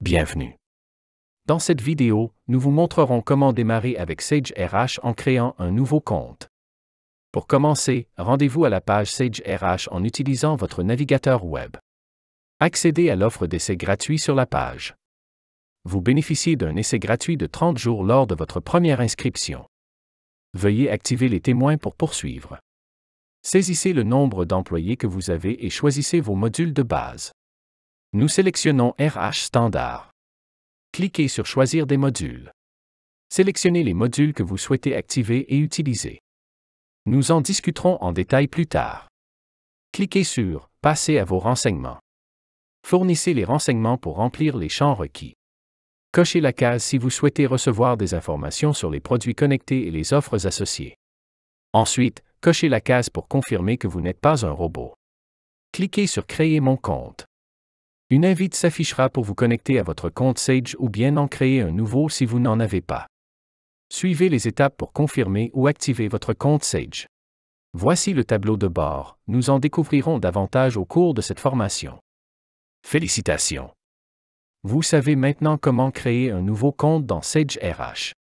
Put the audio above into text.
Bienvenue. Dans cette vidéo, nous vous montrerons comment démarrer avec Sage RH en créant un nouveau compte. Pour commencer, rendez-vous à la page Sage RH en utilisant votre navigateur web. Accédez à l'offre d'essai gratuit sur la page. Vous bénéficiez d'un essai gratuit de 30 jours lors de votre première inscription. Veuillez activer les témoins pour poursuivre. Saisissez le nombre d'employés que vous avez et choisissez vos modules de base. Nous sélectionnons RH Standard. Cliquez sur Choisir des modules. Sélectionnez les modules que vous souhaitez activer et utiliser. Nous en discuterons en détail plus tard. Cliquez sur Passer à vos renseignements. Fournissez les renseignements pour remplir les champs requis. Cochez la case si vous souhaitez recevoir des informations sur les produits connectés et les offres associées. Ensuite, cochez la case pour confirmer que vous n'êtes pas un robot. Cliquez sur Créer mon compte. Une invite s'affichera pour vous connecter à votre compte Sage ou bien en créer un nouveau si vous n'en avez pas. Suivez les étapes pour confirmer ou activer votre compte Sage. Voici le tableau de bord, nous en découvrirons davantage au cours de cette formation. Félicitations! Vous savez maintenant comment créer un nouveau compte dans Sage RH.